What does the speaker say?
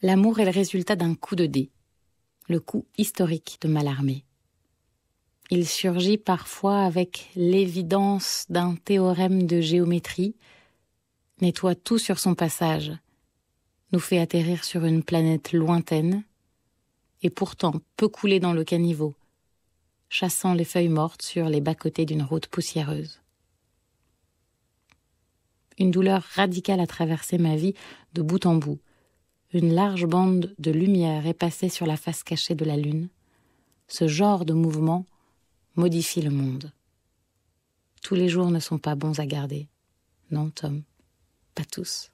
L'amour est le résultat d'un coup de dé, le coup historique de Mallarmé. Il surgit parfois avec l'évidence d'un théorème de géométrie, nettoie tout sur son passage, nous fait atterrir sur une planète lointaine, et pourtant peu couler dans le caniveau, chassant les feuilles mortes sur les bas-côtés d'une route poussiéreuse. Une douleur radicale a traversé ma vie de bout en bout, une large bande de lumière est passée sur la face cachée de la Lune, ce genre de mouvement modifie le monde. Tous les jours ne sont pas bons à garder. Non, Tom, pas tous.